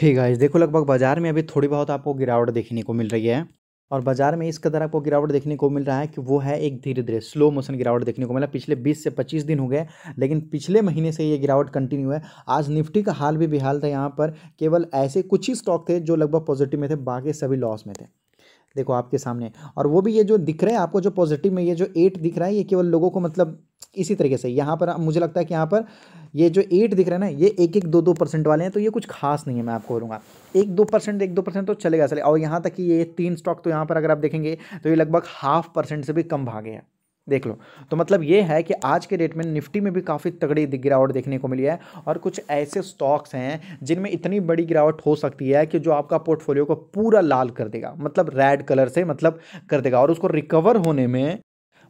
ही guys देखो लगभग बाज़ार में अभी थोड़ी बहुत आपको गिरावट देखने को मिल रही है और बाजार में इस कदर आपको गिरावट देखने को मिल रहा है कि वो है एक धीरे धीरे स्लो मोशन गिरावट देखने को मिला पिछले 20 से 25 दिन हो गए लेकिन पिछले महीने से ये गिरावट कंटिन्यू है आज निफ्टी का हाल भी बेहाल था यहाँ पर केवल ऐसे कुछ ही स्टॉक थे जो लगभग पॉजिटिव में थे बाकी सभी लॉस में थे देखो आपके सामने और वो भी ये जो दिख रहा है आपको जो पॉजिटिव में ये जो एट दिख रहा है ये केवल लोगों को मतलब इसी तरीके से यहाँ पर मुझे लगता है कि यहाँ पर ये जो एट दिख रहा है ना ये एक एक दो दो परसेंट वाले हैं तो ये कुछ खास नहीं है मैं आपको बोलूँगा एक दो परसेंट एक दो परसेंट तो चलेगा चले और यहाँ तक कि ये तीन स्टॉक तो यहाँ पर अगर आप देखेंगे तो ये लगभग हाफ परसेंट से भी कम भागे हैं देख लो तो मतलब ये है कि आज के डेट में निफ्टी में भी काफ़ी तगड़ी गिरावट देखने को मिली है और कुछ ऐसे स्टॉक्स हैं जिनमें इतनी बड़ी गिरावट हो सकती है कि जो आपका पोर्टफोलियो को पूरा लाल कर देगा मतलब रेड कलर से मतलब कर देगा और उसको रिकवर होने में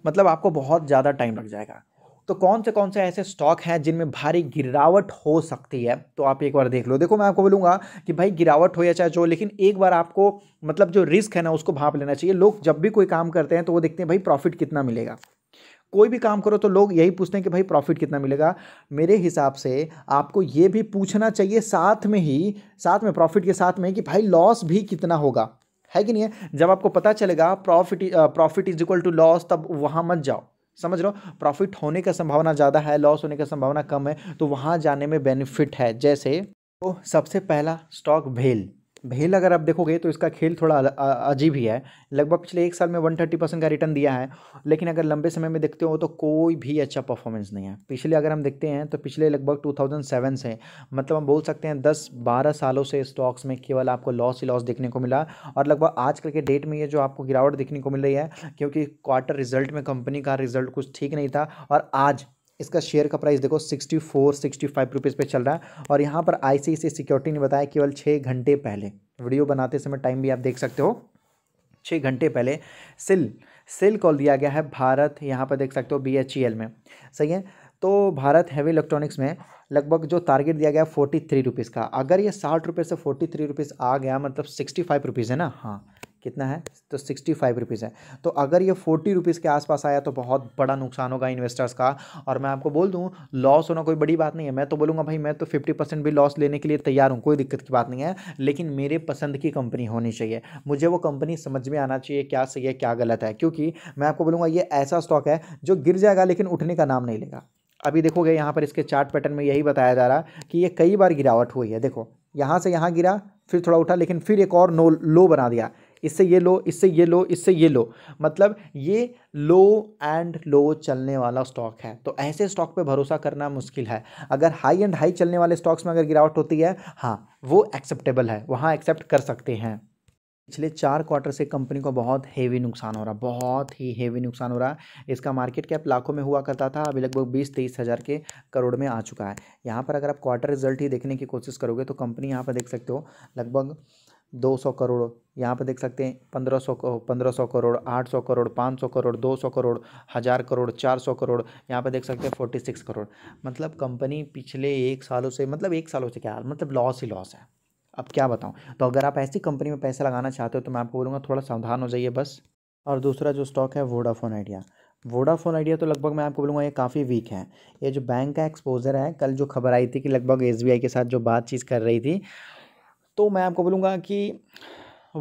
मतलब आपको बहुत ज़्यादा टाइम लग जाएगा तो कौन से कौन से ऐसे स्टॉक हैं जिनमें भारी गिरावट हो सकती है तो आप एक बार देख लो देखो मैं आपको बोलूँगा कि भाई गिरावट हो या चाहे जो लेकिन एक बार आपको मतलब जो रिस्क है ना उसको भाप लेना चाहिए लोग जब भी कोई काम करते हैं तो वो देखते हैं भाई प्रॉफिट कितना मिलेगा कोई भी काम करो तो लोग यही पूछते हैं कि भाई प्रॉफिट कितना मिलेगा मेरे हिसाब से आपको ये भी पूछना चाहिए साथ में ही साथ में प्रॉफिट के साथ में कि भाई लॉस भी कितना होगा है कि नहीं है जब आपको पता चलेगा profit profit is equal to loss तब वहाँ मत जाओ समझ लो प्रॉफिट होने का संभावना ज़्यादा है लॉस होने का संभावना कम है तो वहाँ जाने में बेनिफिट है जैसे तो सबसे पहला स्टॉक भेल भेल अगर आप देखोगे तो इसका खेल थोड़ा अजीब ही है लगभग पिछले एक साल में वन थर्टी परसेंट का रिटर्न दिया है लेकिन अगर लंबे समय में देखते हो तो कोई भी अच्छा परफॉर्मेंस नहीं है पिछले अगर हम देखते हैं तो पिछले लगभग टू थाउजेंड सेवन से मतलब हम बोल सकते हैं दस बारह सालों से स्टॉक्स में केवल आपको लॉस ही लॉस देखने को मिला और लगभग आजकल के डेट में ये जो आपको गिरावट देखने को मिल रही है क्योंकि क्वार्टर रिजल्ट में कंपनी का रिजल्ट कुछ ठीक नहीं था और आज इसका शेयर का प्राइस देखो sixty four sixty five rupees पे चल रहा है और यहाँ पर आई सी सिक्योरिटी ने बताया केवल छः घंटे पहले वीडियो बनाते समय टाइम भी आप देख सकते हो छः घंटे पहले सिल सेल कॉल दिया गया है भारत यहाँ पर देख सकते हो बी एच ई एल में सही है तो भारत हैवी इलेक्ट्रॉनिक्स में लगभग जो टारगेट दिया गया है फोर्टी थ्री रुपीज़ का अगर ये साठ रुपये से फोर्टी थ्री रुपीज़ आ गया मतलब सिक्सटी फाइव रुपीज़ है ना हाँ कितना है तो सिक्सटी फाइव रुपीज़ है तो अगर ये फोर्टी रुपीज़ के आसपास आया तो बहुत बड़ा नुकसान होगा इन्वेस्टर्स का और मैं आपको बोल दूँ लॉस होना कोई बड़ी बात नहीं है मैं तो बोलूँगा भाई मैं तो फिफ्टी परसेंट भी लॉस लेने के लिए तैयार हूँ कोई दिक्कत की बात नहीं है लेकिन मेरे पसंद की कंपनी होनी चाहिए मुझे वो कंपनी समझ में आना चाहिए क्या सही है क्या गलत है क्योंकि मैं आपको बोलूँगा ये ऐसा स्टॉक है जो गिर जाएगा लेकिन उठने का नाम नहीं लेगा अभी देखोगे यहाँ पर इसके चार्ट पैटर्न में यही बताया जा रहा कि ये कई बार गिरावट हुई है देखो यहाँ से यहाँ गिरा फिर थोड़ा उठा लेकिन फिर एक और नो लो बना दिया इससे ये लो इससे ये लो इससे ये लो मतलब ये लो एंड लो चलने वाला स्टॉक है तो ऐसे स्टॉक पे भरोसा करना मुश्किल है अगर हाई एंड हाई चलने वाले स्टॉक्स में अगर गिरावट होती है हाँ वो एक्सेप्टेबल है वहाँ एक्सेप्ट कर सकते हैं पिछले चार क्वार्टर से कंपनी को बहुत हेवी नुकसान हो रहा बहुत ही हेवी नुकसान हो रहा है इसका मार्केट कैप लाखों में हुआ करता था अभी लगभग बीस तेईस हज़ार के करोड़ में आ चुका है यहाँ पर अगर आप क्वार्टर रिजल्ट ही देखने की कोशिश करोगे तो कंपनी यहाँ पर देख सकते हो लगभग 200 करोड़ यहाँ पर देख सकते हैं 1500 1500 करोड़ 800 करोड़ 500 करोड़ 200 करोड़ हज़ार करोड़ 400 करोड़ यहाँ पर देख सकते हैं 46 करोड़ मतलब कंपनी पिछले एक सालों से मतलब एक सालों से क्या मतलब लॉस ही लॉस है अब क्या बताऊँ तो अगर आप ऐसी कंपनी में पैसा लगाना चाहते हो तो मैं आपको बोलूँगा थोड़ा सावधान हो जाइए बस और दूसरा जो स्टॉक है वोडाफोन आइडिया वोडाफोन आइडिया तो लगभग मैं आपको बोलूँगा ये काफ़ी वीक है ये जो बैंक का एक्सपोजर है कल जो खबर आई थी कि लगभग एस के साथ जो बातचीत कर रही थी तो मैं आपको बोलूँगा कि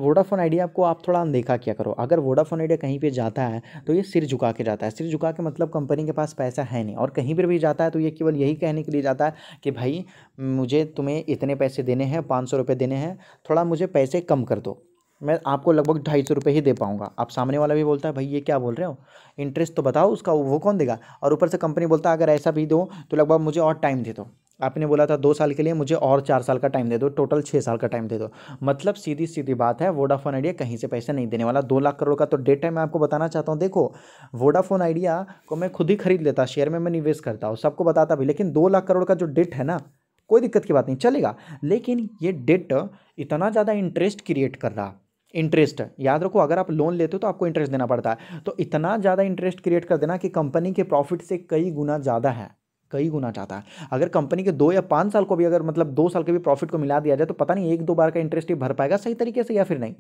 वोडाफोन आइडिया आपको आप थोड़ा अनदेखा किया करो अगर वोडाफोन आइडिया कहीं पे जाता है तो ये सिर झुका के जाता है सिर झुका के मतलब कंपनी के पास पैसा है नहीं और कहीं पर भी जाता है तो ये केवल यही कहने के लिए जाता है कि भाई मुझे तुम्हें इतने पैसे देने हैं पाँच सौ रुपये देने हैं थोड़ा मुझे पैसे कम कर दो मैं आपको लगभग ढाई सौ रुपये ही दे पाऊँगा आप सामने वाला भी बोलता है भाई ये क्या बोल रहे हो इंटरेस्ट तो बताओ उसका वो कौन देगा और ऊपर से कंपनी बोलता है अगर ऐसा भी दो तो लगभग मुझे और टाइम दे दो आपने बोला था दो साल के लिए मुझे और चार साल का टाइम दे दो टोटल छः साल का टाइम दे दो मतलब सीधी सीधी बात है वोडाफोन आइडिया कहीं से पैसे नहीं देने वाला दो लाख करोड़ का तो डेट है मैं आपको बताना चाहता हूँ देखो वोडाफोन आइडिया को मैं खुद ही खरीद लेता शेयर में मैं निवेश करता हूँ सबको बताता भी लेकिन दो लाख करोड़ का जो डेट है ना कोई दिक्कत की बात नहीं चलेगा लेकिन ये डेट इतना ज़्यादा इंटरेस्ट क्रिएट कर रहा इंटरेस्ट याद रखो अगर आप लोन लेते हो तो आपको इंटरेस्ट देना पड़ता है तो इतना ज़्यादा इंटरेस्ट क्रिएट कर देना कि कंपनी के प्रॉफिट से कई गुना ज़्यादा है कई गुना चाहता है अगर कंपनी के दो या पाँच साल को भी अगर मतलब दो साल के भी प्रॉफिट को मिला दिया जाए तो पता नहीं एक दो बार का इंटरेस्ट ही भर पाएगा सही तरीके से या फिर नहीं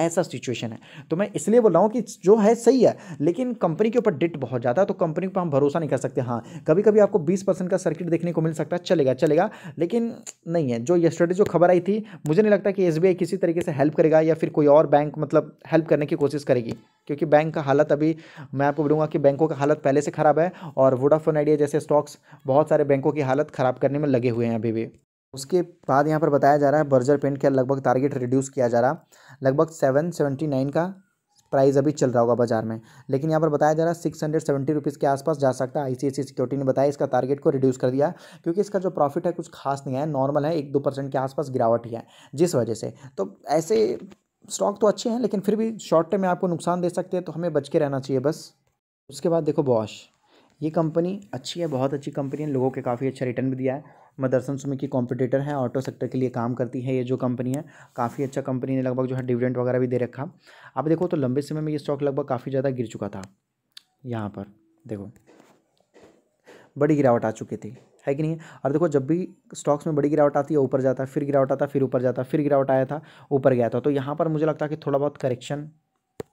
ऐसा सिचुएशन है तो मैं इसलिए बोल रहा हूँ कि जो है सही है लेकिन कंपनी के ऊपर डिट बहुत ज़्यादा तो कंपनी पर हम भरोसा नहीं कर सकते हाँ कभी कभी आपको बीस का सर्किट देखने को मिल सकता है चलेगा चलेगा लेकिन नहीं है जो येस्टरडे जो खबर आई थी मुझे नहीं लगता कि एस किसी तरीके से हेल्प करेगा या फिर कोई और बैंक मतलब हेल्प करने की कोशिश करेगी क्योंकि बैंक का हालत अभी मैं आपको बोलूँगा कि बैंकों का हालत पहले से ख़राब है और वोडाफोन आइडिया जैसे स्टॉक्स बहुत सारे बैंकों की हालत ख़राब करने में लगे हुए हैं अभी भी उसके बाद यहाँ पर बताया जा रहा है बर्जर पेंट का लगभग टारगेट रिड्यूस किया जा रहा लगभग सेवन सेवेंटी नाइन का प्राइस अभी चल रहा होगा बाजार में लेकिन यहाँ पर बताया जा रहा है सिक्स हंड्रेड सेवेंटी रुपीज़ के आसपास जा सकता है आईसीआईसी सिक्योरिटी ने बताया इसका टारगेट को रिड्यूस कर दिया क्योंकि इसका जो प्रॉफिट है कुछ खास नहीं है नॉर्मल है एक दो परसेंट के आसपास गिरावट ही है जिस वजह से तो ऐसे स्टॉक तो अच्छे हैं लेकिन फिर भी शॉर्ट टर्म में आपको नुकसान दे सकते हैं तो हमें बच के रहना चाहिए बस उसके बाद देखो बॉश ये कंपनी अच्छी है बहुत अच्छी कंपनी है लोगों के काफ़ी अच्छा रिटर्न भी दिया है मदरसन सुमी की कॉम्पिटिटर है ऑटो सेक्टर के लिए काम करती है ये जो कंपनी है काफ़ी अच्छा कंपनी ने लगभग जो है डिविडेंट वगैरह भी दे रखा अब देखो तो लंबे समय में ये स्टॉक लगभग काफ़ी ज़्यादा गिर चुका था यहाँ पर देखो बड़ी गिरावट आ चुकी थी है कि नहीं और देखो जब भी स्टॉक्स में बड़ी गिरावट आती है ऊपर जाता है फिर गिरावट आता फिर ऊपर जाता फिर गिरावट आया था ऊपर गया था तो यहाँ पर मुझे लगता है कि थोड़ा बहुत करेक्शन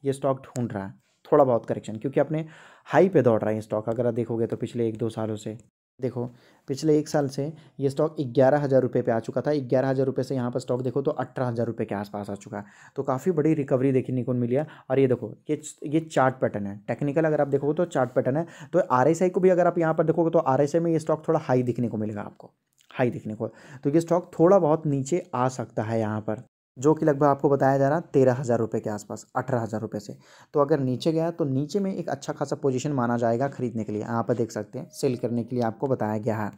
ये स्टॉक ढूंढ रहा है थोड़ा बहुत करेक्शन क्योंकि अपने हाई पे दौड़ रहा है स्टॉक अगर देखोगे तो पिछले एक दो सालों से देखो पिछले एक साल से ये स्टॉक ग्यारह हज़ार रुपये पर आ चुका था ग्यारह हज़ार रुपये से यहाँ पर स्टॉक देखो तो अठारह हज़ार रुपये के आसपास आ चुका है तो काफ़ी बड़ी रिकवरी देखने को मिली है और ये देखो ये ये चार्ट पैटर्न है टेक्निकल अगर आप देखोगे तो चार्ट पैटर्न है तो आर को भी अगर आप यहाँ पर देखोगे तो आर में ये स्टॉक थोड़ा हाई दिखने को मिलेगा आपको हाई दिखने को तो ये स्टॉक थोड़ा बहुत नीचे आ सकता है यहाँ पर जो कि लगभग आपको बताया जा रहा है तेरह हज़ार रुपये के आसपास अठारह हज़ार रुपये से तो अगर नीचे गया तो नीचे में एक अच्छा खासा पोजीशन माना जाएगा खरीदने के लिए यहाँ पर देख सकते हैं सेल करने के लिए आपको बताया गया है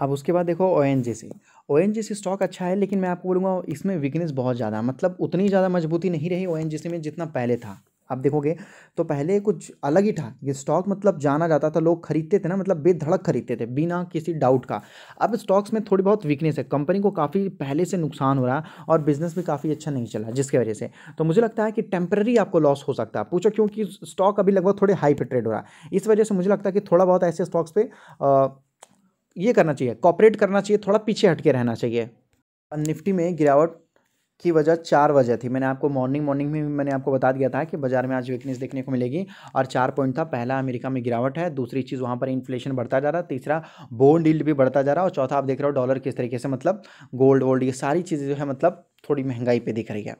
अब उसके बाद देखो O N G C O N G C stock अच्छा है लेकिन मैं आपको बोलूँगा इसमें वीकनेस बहुत ज़्यादा मतलब उतनी ज़्यादा मजबूती नहीं रही ओ एन जी सी में जितना पहले था आप देखोगे तो पहले कुछ अलग ही था ये स्टॉक मतलब जाना जाता था लोग खरीदते थे ना मतलब बेधड़क खरीदते थे बिना किसी डाउट का अब स्टॉक्स में थोड़ी बहुत वीकनेस है कंपनी को काफ़ी पहले से नुकसान हो रहा है और बिजनेस भी काफ़ी अच्छा नहीं चला जिसकी वजह से तो मुझे लगता है कि टेम्प्रेरी आपको लॉस हो सकता है पूछो क्योंकि स्टॉक अभी लगभग थोड़े हाई पे ट्रेड हो रहा है इस वजह से मुझे लगता है कि थोड़ा बहुत ऐसे स्टॉक्स पे ये करना चाहिए कॉपरेट करना चाहिए थोड़ा पीछे हटके रहना चाहिए निफ्टी में गिरावट की वजह चार वजह थी मैंने आपको मॉर्निंग मॉर्निंग में भी मैंने आपको बता दिया था कि बाजार में आज वीकनेस देखने को मिलेगी और चार पॉइंट था पहला अमेरिका में गिरावट है दूसरी चीज़ वहाँ पर इन्फ्लेशन बढ़ता जा रहा तीसरा बोल्ड डील भी बढ़ता जा रहा और चौथा आप देख रहे हो डॉलर किस तरीके से मतलब गोल्ड वोल्ड ये सारी चीज़ें जो है मतलब थोड़ी महंगाई पे दिख रही है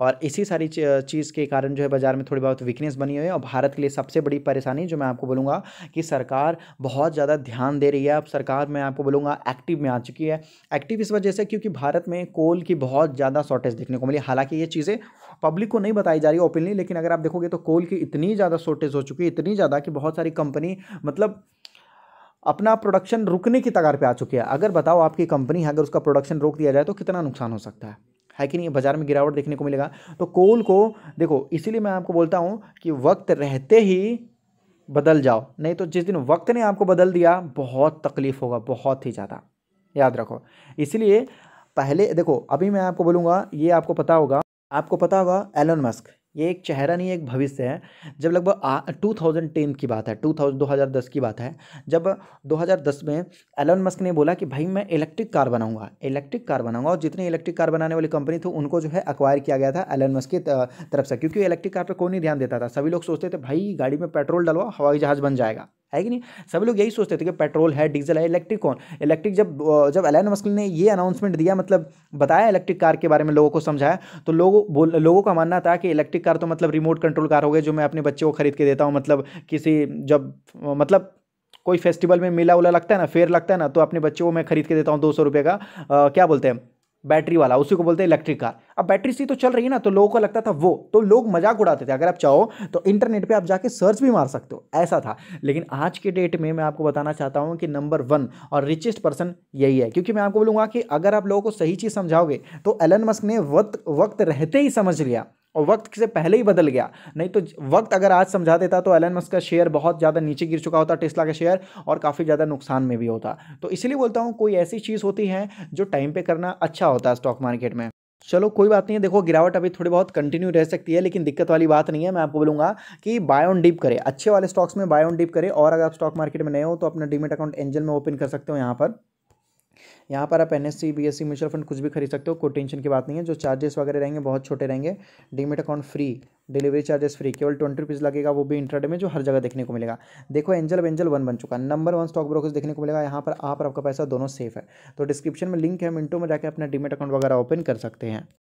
और इसी सारी चीज़ के कारण जो है बाज़ार में थोड़ी बहुत वीकनेस बनी हुई है और भारत के लिए सबसे बड़ी परेशानी जो मैं आपको बोलूँगा कि सरकार बहुत ज़्यादा ध्यान दे रही है अब सरकार मैं आपको बोलूँगा एक्टिव में आ चुकी है एक्टिव इस वजह से क्योंकि भारत में कोल की बहुत ज़्यादा शॉर्टेज देखने को मिली हालांकि ये चीज़ें पब्लिक को नहीं बताई जा रही ओपनली लेकिन अगर आप देखोगे तो कोल की इतनी ज़्यादा शॉर्टेज हो चुकी है इतनी ज़्यादा कि बहुत सारी कंपनी मतलब अपना प्रोडक्शन रुकने की तगार पे आ चुकी है अगर बताओ आपकी कंपनी है अगर उसका प्रोडक्शन रोक दिया जाए तो कितना नुकसान हो सकता है है कि नहीं बाजार में गिरावट देखने को मिलेगा तो कोल को देखो इसीलिए मैं आपको बोलता हूँ कि वक्त रहते ही बदल जाओ नहीं तो जिस दिन वक्त ने आपको बदल दिया बहुत तकलीफ होगा बहुत ही ज़्यादा याद रखो इसलिए पहले देखो अभी मैं आपको बोलूँगा ये आपको पता होगा आपको पता होगा एलन मस्क ये एक चेहरा नहीं एक भविष्य है जब लगभग टू थाउजेंड टेन की बात है टू थाउजेंड दो हज़ार दस की बात है जब दो हज़ार दस में एलन मस्क ने बोला कि भाई मैं इलेक्ट्रिक कार बनाऊंगा इलेक्ट्रिक कार बनाऊंगा और जितनी इलेक्ट्रिक कार बनाने वाली कंपनी थी उनको जो है अक्वायर किया गया था एलन मस्क की तरफ से क्योंकि इलेक्ट्रिक कार पर कोई नहीं ध्यान देता था सभी लोग सोचते थे भाई गाड़ी में पेट्रोल डलवाओ हवाई जहाज़ बन जाएगा है कि नहीं सब लोग यही सोचते थे कि पेट्रोल है डीजल है इलेक्ट्रिक कौन इलेक्ट्रिक जब जब एलन मस्क ने ये अनाउंसमेंट दिया मतलब बताया इलेक्ट्रिक कार के बारे में लोगों को समझाया तो लोगों बोल लोगों का मानना था कि इलेक्ट्रिक कार तो मतलब रिमोट कंट्रोल कार हो गए जो मैं अपने बच्चे को खरीद के देता हूँ मतलब किसी जब मतलब कोई फेस्टिवल में मेला उला लगता है ना फेयर लगता है ना तो अपने बच्चों को मैं खरीद के देता हूँ दो सौ रुपये का आ, क्या बोलते हैं बैटरी वाला उसी को बोलते हैं इलेक्ट्रिक कार अब बैटरी सी तो चल रही है ना तो लोगों को लगता था वो तो लोग मजाक उड़ाते थे अगर आप चाहो तो इंटरनेट पे आप जाके सर्च भी मार सकते हो ऐसा था लेकिन आज के डेट में मैं आपको बताना चाहता हूँ कि नंबर वन और रिचेस्ट पर्सन यही है क्योंकि मैं आपको बोलूँगा कि अगर आप लोगों को सही चीज़ समझाओगे तो एलन मस्क ने वक्त वक्त रहते ही समझ लिया और वक्त से पहले ही बदल गया नहीं तो वक्त अगर आज समझा देता तो एलन मस्क का शेयर बहुत ज़्यादा नीचे गिर चुका होता टेस्ला का शेयर और काफ़ी ज़्यादा नुकसान में भी होता तो इसलिए बोलता हूँ कोई ऐसी चीज़ होती है जो टाइम पर करना अच्छा होता है स्टॉक मार्केट में चलो कोई बात नहीं है देखो गिरावट अभी थोड़ी बहुत कंटिन्यू रह सकती है लेकिन दिक्कत वाली बात नहीं है मैं आपको बोलूँगा कि बाय ऑन डीप करें अच्छे वाले स्टॉक्स में बाय ऑन डीप करें और अगर आप स्टॉक मार्केट में नए हो तो अपना डीमेट अकाउंट एंजल में ओपन कर सकते हो यहाँ पर यहाँ पर आप N S C B S C mutual fund कुछ भी खरीद सकते हो कोई टेंशन की बात नहीं है जो चार्जेस वगैरह रहेंगे बहुत छोटे रहेंगे demat account free delivery charges free केवल ट्वेंटी रुपीज़ लगेगा वो भी इंटरडे में जो हर जगह देखने को मिलेगा देखो एंजल वेंजल वन बन चुका नंबर वन स्टॉक ब्रोकर देखने को मिलेगा यहाँ पर आप और आपका पैसा दोनों सेफ है तो डिस्क्रिप्शन में लिंक है मिनटों में जाकर अपना डीमेट अकाउंट वगैरह ओपन कर सकते हैं